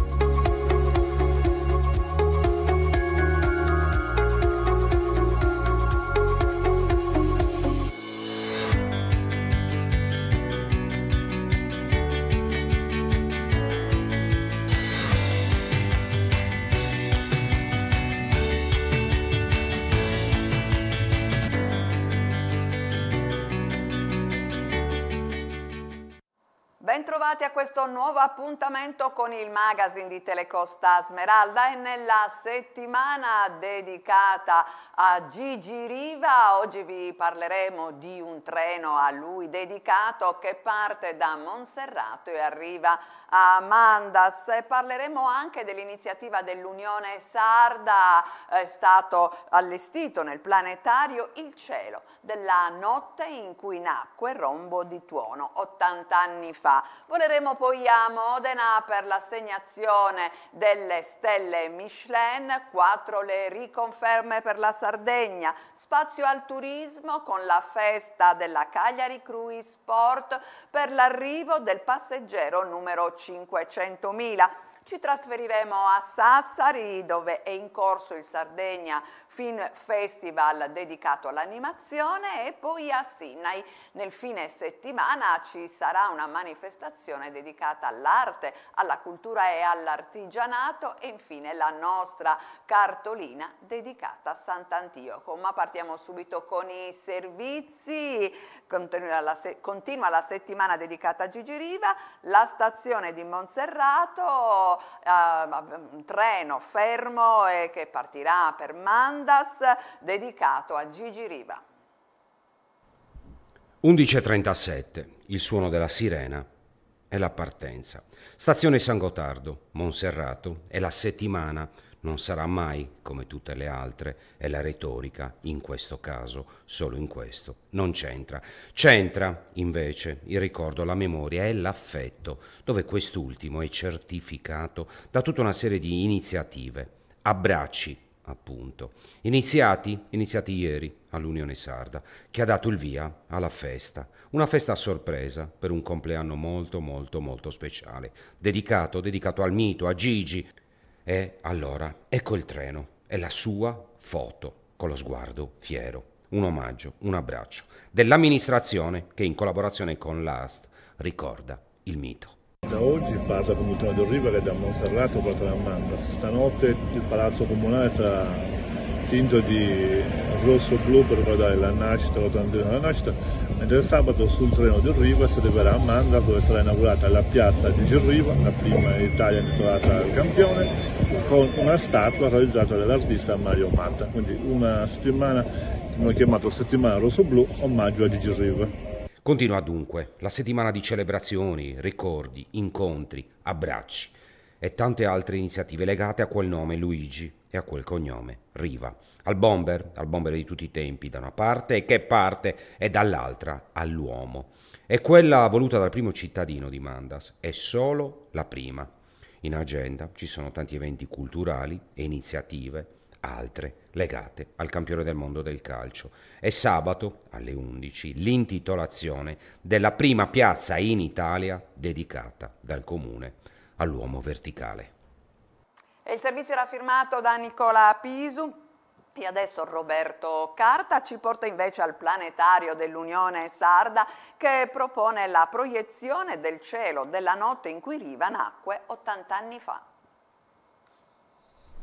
Bye. Bentrovati a questo nuovo appuntamento con il magazine di Telecosta Smeralda e nella settimana dedicata a Gigi Riva oggi vi parleremo di un treno a lui dedicato che parte da Monserrato e arriva a a Mandas parleremo anche dell'iniziativa dell'Unione Sarda, è stato allestito nel planetario il cielo della notte in cui nacque Rombo di Tuono 80 anni fa. Voleremo poi a Modena per l'assegnazione delle stelle Michelin, quattro le riconferme per la Sardegna, spazio al turismo con la festa della Cagliari Cruise Sport per l'arrivo del passeggero numero 5. 500.000 ci trasferiremo a Sassari dove è in corso il Sardegna Film Festival dedicato all'animazione e poi a Sinai. Nel fine settimana ci sarà una manifestazione dedicata all'arte, alla cultura e all'artigianato e infine la nostra cartolina dedicata a Sant'Antioco. Ma partiamo subito con i servizi, continua la, se continua la settimana dedicata a Gigi Riva, la stazione di Monserrato eh, treno fermo e che partirà per Mandas dedicato a Gigi Riva. 11.37, il suono della sirena e la partenza. Stazione San Gotardo, Monserrato, è la settimana non sarà mai come tutte le altre e la retorica in questo caso, solo in questo, non c'entra. C'entra invece il ricordo, la memoria e l'affetto, dove quest'ultimo è certificato da tutta una serie di iniziative, abbracci appunto, iniziati, iniziati ieri all'Unione Sarda, che ha dato il via alla festa, una festa a sorpresa per un compleanno molto molto molto speciale, dedicato, dedicato al mito, a Gigi, e allora ecco il treno è la sua foto con lo sguardo fiero. Un omaggio, un abbraccio dell'amministrazione che in collaborazione con l'AST ricorda il mito. Da oggi parte con Multino d'Orriva che da Monserrato porta la Manda. Stanotte il palazzo comunale sarà tinto di rosso-blu per guardare la nascita, la tandina della nascita, mentre sabato sul treno di Riva si arriverà a Manda dove sarà inaugurata la piazza di Girriva, la prima in Italia intitolata al campione, con una statua realizzata dall'artista Mario Matta, quindi una settimana che abbiamo chiamato settimana rosso-blu, omaggio a Gigi Riva. Continua dunque la settimana di celebrazioni, ricordi, incontri, abbracci e tante altre iniziative legate a quel nome Luigi e a quel cognome Riva, al bomber, al bomber di tutti i tempi da una parte e che parte e dall'altra all'uomo. E quella voluta dal primo cittadino di Mandas è solo la prima. In agenda ci sono tanti eventi culturali e iniziative, altre legate al campione del mondo del calcio. E sabato alle 11 l'intitolazione della prima piazza in Italia dedicata dal comune all'uomo verticale. E il servizio era firmato da Nicola Pisu. E adesso Roberto Carta ci porta invece al planetario dell'Unione Sarda che propone la proiezione del cielo della notte in cui Riva nacque 80 anni fa.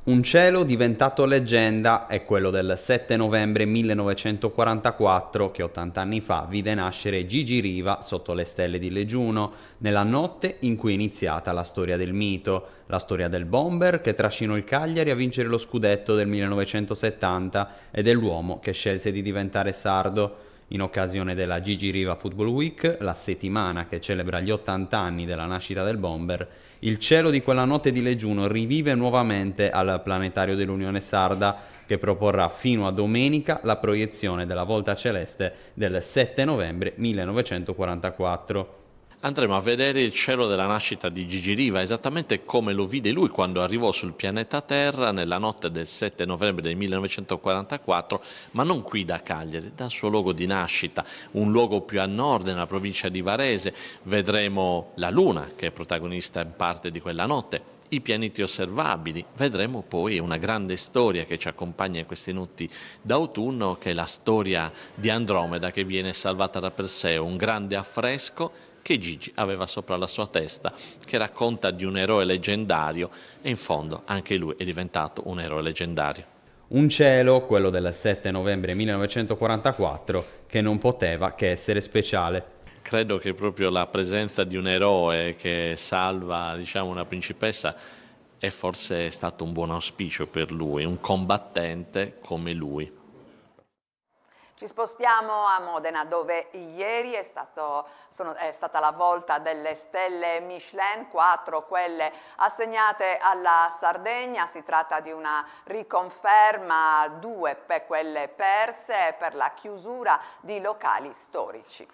Un cielo diventato leggenda è quello del 7 novembre 1944 che 80 anni fa vide nascere Gigi Riva sotto le stelle di Legiuno, nella notte in cui è iniziata la storia del mito, la storia del bomber che trascinò il Cagliari a vincere lo scudetto del 1970 e dell'uomo che scelse di diventare sardo in occasione della Gigi Riva Football Week, la settimana che celebra gli 80 anni della nascita del bomber, il cielo di quella notte di Legiuno rivive nuovamente al planetario dell'Unione Sarda che proporrà fino a domenica la proiezione della volta celeste del 7 novembre 1944. Andremo a vedere il cielo della nascita di Gigi Riva, esattamente come lo vide lui quando arrivò sul pianeta Terra nella notte del 7 novembre del 1944, ma non qui da Cagliari, dal suo luogo di nascita, un luogo più a nord nella provincia di Varese. Vedremo la Luna, che è protagonista in parte di quella notte, i pianeti osservabili. Vedremo poi una grande storia che ci accompagna in questi notti d'autunno, che è la storia di Andromeda che viene salvata da Perseo, un grande affresco che Gigi aveva sopra la sua testa, che racconta di un eroe leggendario e in fondo anche lui è diventato un eroe leggendario. Un cielo, quello del 7 novembre 1944, che non poteva che essere speciale. Credo che proprio la presenza di un eroe che salva diciamo, una principessa è forse stato un buon auspicio per lui, un combattente come lui. Ci spostiamo a Modena dove ieri è, stato, sono, è, stata la volta delle stelle Michelin, quattro quelle assegnate alla Sardegna, si tratta di una riconferma, due per quelle perse per la chiusura di locali storici.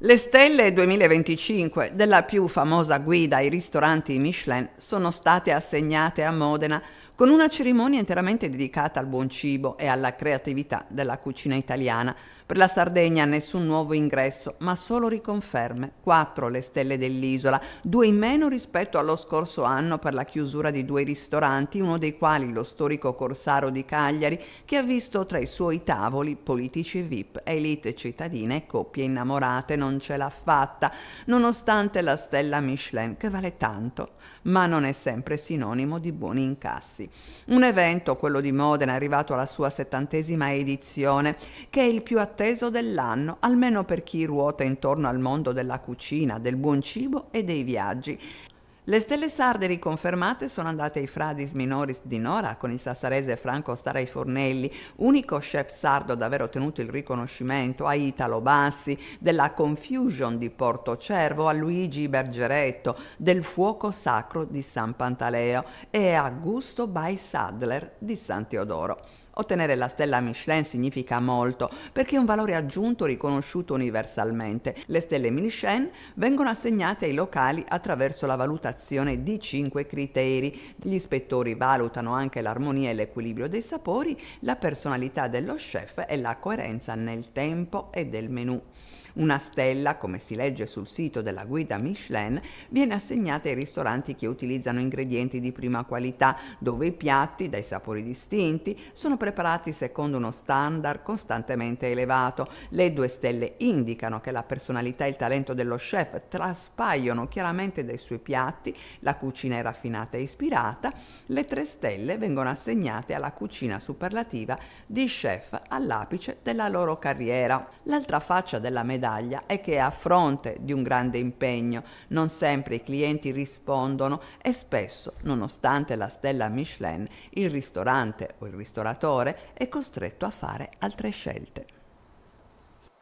Le stelle 2025 della più famosa guida ai ristoranti Michelin sono state assegnate a Modena con una cerimonia interamente dedicata al buon cibo e alla creatività della cucina italiana. Per la Sardegna nessun nuovo ingresso, ma solo riconferme. 4 le stelle dell'isola, due in meno rispetto allo scorso anno per la chiusura di due ristoranti, uno dei quali lo storico Corsaro di Cagliari, che ha visto tra i suoi tavoli politici VIP, elite cittadine e coppie innamorate. Non ce l'ha fatta, nonostante la stella Michelin, che vale tanto, ma non è sempre sinonimo di buoni incassi. Un evento, quello di Modena, è arrivato alla sua settantesima edizione, che è il più attuale atteso dell'anno, almeno per chi ruota intorno al mondo della cucina, del buon cibo e dei viaggi. Le stelle sarde riconfermate sono andate ai Fradis Minoris di Nora con il sassarese Franco Starai Fornelli, unico chef sardo ad aver ottenuto il riconoscimento a Italo Bassi, della Confusion di Porto Cervo a Luigi Bergeretto, del Fuoco Sacro di San Pantaleo e a Gusto by Sadler di San Teodoro. Ottenere la stella Michelin significa molto perché è un valore aggiunto riconosciuto universalmente. Le stelle Michelin vengono assegnate ai locali attraverso la valutazione di cinque criteri. Gli ispettori valutano anche l'armonia e l'equilibrio dei sapori, la personalità dello chef e la coerenza nel tempo e del menù. Una stella, come si legge sul sito della guida Michelin, viene assegnata ai ristoranti che utilizzano ingredienti di prima qualità, dove i piatti, dai sapori distinti, sono preparati secondo uno standard costantemente elevato. Le due stelle indicano che la personalità e il talento dello chef traspaiono chiaramente dai suoi piatti, la cucina è raffinata e ispirata, le tre stelle vengono assegnate alla cucina superlativa di chef all'apice della loro carriera. L'altra faccia della medaglia medaglia è che a fronte di un grande impegno non sempre i clienti rispondono e spesso, nonostante la stella Michelin, il ristorante o il ristoratore è costretto a fare altre scelte.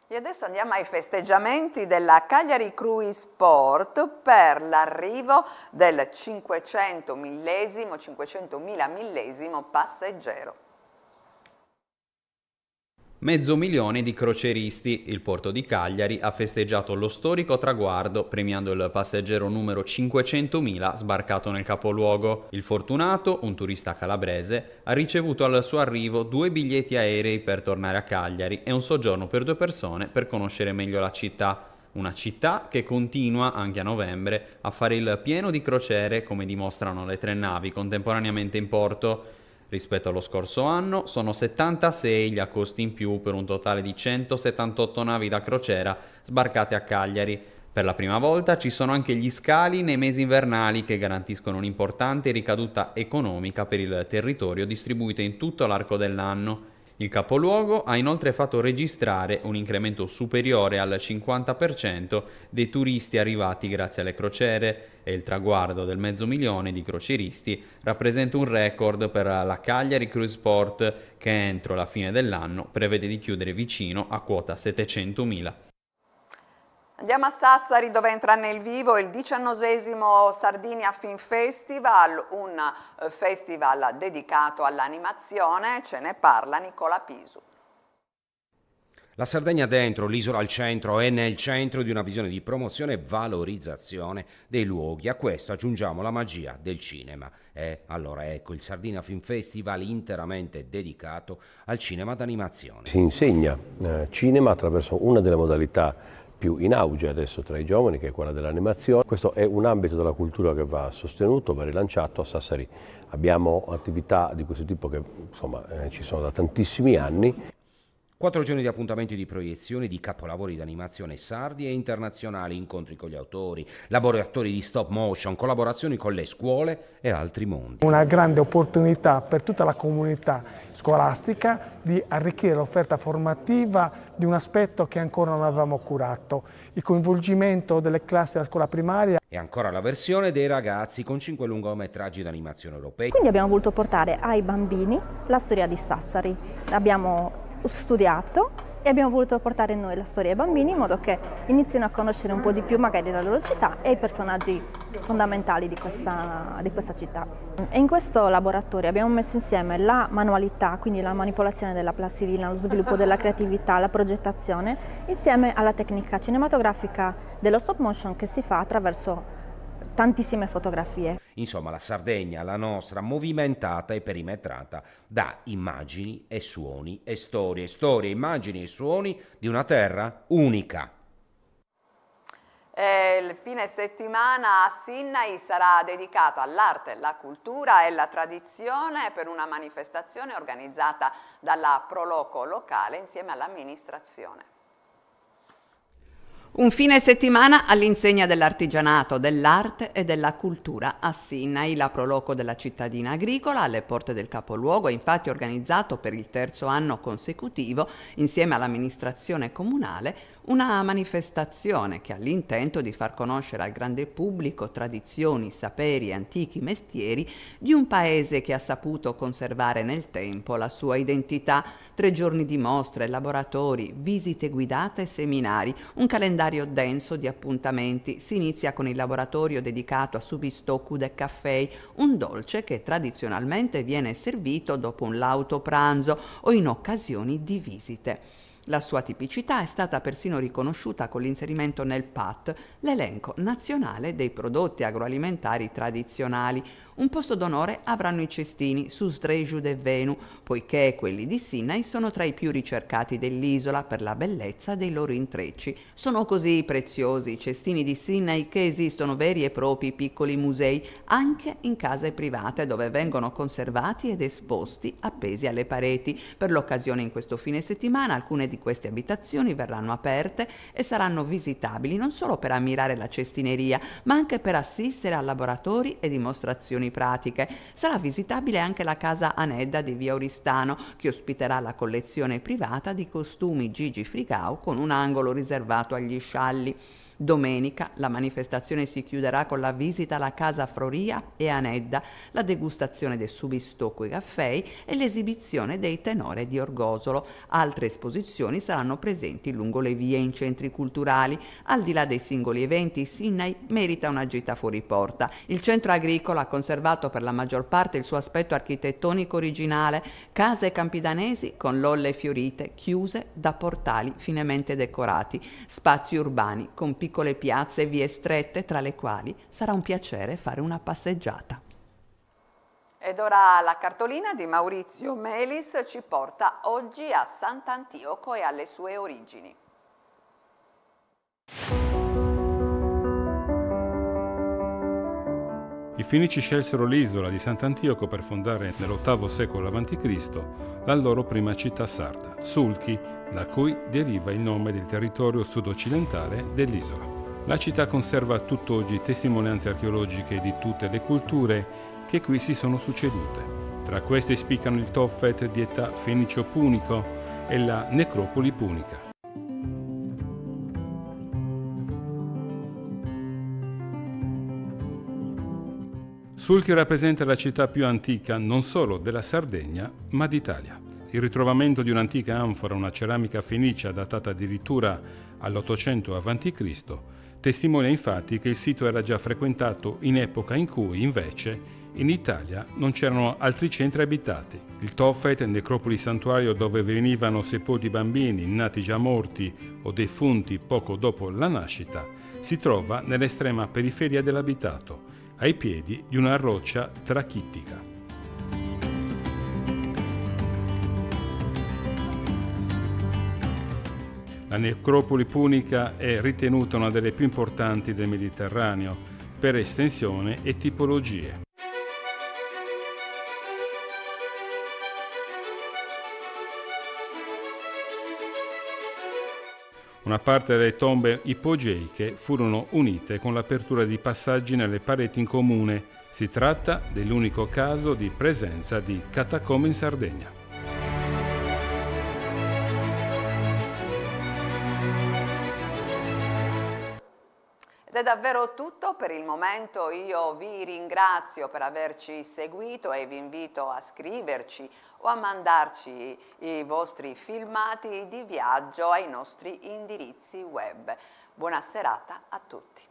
E adesso andiamo ai festeggiamenti della Cagliari Cruise Sport per l'arrivo del 500 millesimo, 500.000 millesimo passeggero. Mezzo milione di croceristi. Il porto di Cagliari ha festeggiato lo storico traguardo premiando il passeggero numero 500.000 sbarcato nel capoluogo. Il fortunato, un turista calabrese, ha ricevuto al suo arrivo due biglietti aerei per tornare a Cagliari e un soggiorno per due persone per conoscere meglio la città. Una città che continua, anche a novembre, a fare il pieno di crociere come dimostrano le tre navi contemporaneamente in porto rispetto allo scorso anno, sono 76 gli accosti in più per un totale di 178 navi da crociera sbarcate a Cagliari. Per la prima volta ci sono anche gli scali nei mesi invernali che garantiscono un'importante ricaduta economica per il territorio distribuito in tutto l'arco dell'anno. Il capoluogo ha inoltre fatto registrare un incremento superiore al 50% dei turisti arrivati grazie alle crociere e il traguardo del mezzo milione di crocieristi rappresenta un record per la Cagliari Cruise Port che entro la fine dell'anno prevede di chiudere vicino a quota 700.000. Andiamo a Sassari dove entra nel vivo il diciannovesimo Sardinia Film Festival, un eh, festival dedicato all'animazione, ce ne parla Nicola Pisu. La Sardegna dentro, l'isola al centro è nel centro di una visione di promozione e valorizzazione dei luoghi. A questo aggiungiamo la magia del cinema. E allora ecco il Sardina Film Festival interamente dedicato al cinema d'animazione. Si insegna eh, cinema attraverso una delle modalità più in auge adesso tra i giovani, che è quella dell'animazione. Questo è un ambito della cultura che va sostenuto, va rilanciato a Sassari. Abbiamo attività di questo tipo che insomma, eh, ci sono da tantissimi anni. Quattro giorni di appuntamenti di proiezione di capolavori di animazione sardi e internazionali, incontri con gli autori, laboratori di stop motion, collaborazioni con le scuole e altri mondi. Una grande opportunità per tutta la comunità scolastica di arricchire l'offerta formativa di un aspetto che ancora non avevamo curato, il coinvolgimento delle classi della scuola primaria. E ancora la versione dei ragazzi con cinque lungometraggi d'animazione europei. Quindi abbiamo voluto portare ai bambini la storia di Sassari. Abbiamo studiato e abbiamo voluto portare noi la storia ai bambini in modo che inizino a conoscere un po' di più magari la loro città e i personaggi fondamentali di questa, di questa città. E in questo laboratorio abbiamo messo insieme la manualità, quindi la manipolazione della plastilina, lo sviluppo della creatività, la progettazione, insieme alla tecnica cinematografica dello stop motion che si fa attraverso tantissime fotografie. Insomma, la Sardegna, la nostra, movimentata e perimetrata da immagini e suoni e storie, storie, immagini e suoni di una terra unica. Eh, il fine settimana a Sinnai sarà dedicato all'arte, la cultura e la tradizione per una manifestazione organizzata dalla Proloco locale insieme all'amministrazione. Un fine settimana all'insegna dell'artigianato, dell'arte e della cultura a Sinai. La Proloco della cittadina agricola alle porte del capoluogo è infatti organizzato per il terzo anno consecutivo, insieme all'amministrazione comunale, una manifestazione che ha l'intento di far conoscere al grande pubblico tradizioni, saperi, e antichi mestieri di un paese che ha saputo conservare nel tempo la sua identità. Tre giorni di mostre, laboratori, visite guidate e seminari, un calendario denso di appuntamenti. Si inizia con il laboratorio dedicato a Subistoku de Caffè, un dolce che tradizionalmente viene servito dopo un lauto pranzo o in occasioni di visite. La sua tipicità è stata persino riconosciuta con l'inserimento nel PAT, l'elenco nazionale dei prodotti agroalimentari tradizionali, un posto d'onore avranno i cestini su Sdreju e Venu, poiché quelli di Sinai sono tra i più ricercati dell'isola per la bellezza dei loro intrecci. Sono così preziosi i cestini di Sinai che esistono veri e propri piccoli musei anche in case private dove vengono conservati ed esposti appesi alle pareti. Per l'occasione in questo fine settimana alcune di queste abitazioni verranno aperte e saranno visitabili non solo per ammirare la cestineria ma anche per assistere a laboratori e dimostrazioni soluzioni pratiche. Sarà visitabile anche la casa Anedda di Via Oristano, che ospiterà la collezione privata di costumi Gigi Fricao con un angolo riservato agli scialli. Domenica la manifestazione si chiuderà con la visita alla Casa Froria e Anedda, la degustazione del Subistocco e caffè e l'esibizione dei tenore di Orgosolo. Altre esposizioni saranno presenti lungo le vie in centri culturali. Al di là dei singoli eventi, Sinai merita una gita fuori porta. Il centro agricolo ha conservato per la maggior parte il suo aspetto architettonico originale, case campidanesi con lolle fiorite, chiuse da portali finemente decorati, spazi urbani con piccoli piccole piazze e vie strette tra le quali sarà un piacere fare una passeggiata. Ed ora la cartolina di Maurizio Melis ci porta oggi a Sant'Antioco e alle sue origini. I Fenici scelsero l'isola di Sant'Antioco per fondare nell'VIII secolo a.C. la loro prima città sarda, Sulchi, da cui deriva il nome del territorio sudoccidentale dell'isola. La città conserva tutt'oggi testimonianze archeologiche di tutte le culture che qui si sono succedute. Tra queste spiccano il Toffet di età fenicio-punico e la necropoli punica. Sulchi rappresenta la città più antica non solo della Sardegna, ma d'Italia il ritrovamento di un'antica anfora, una ceramica fenicia datata addirittura all'800 a.C., testimonia infatti che il sito era già frequentato in epoca in cui, invece, in Italia non c'erano altri centri abitati. Il Tofet, necropoli santuario dove venivano sepolti bambini nati già morti o defunti poco dopo la nascita, si trova nell'estrema periferia dell'abitato, ai piedi di una roccia trachittica. La necropoli punica è ritenuta una delle più importanti del Mediterraneo per estensione e tipologie. Una parte delle tombe ipogeiche furono unite con l'apertura di passaggi nelle pareti in comune. Si tratta dell'unico caso di presenza di catacombe in Sardegna. momento io vi ringrazio per averci seguito e vi invito a scriverci o a mandarci i vostri filmati di viaggio ai nostri indirizzi web. Buona serata a tutti.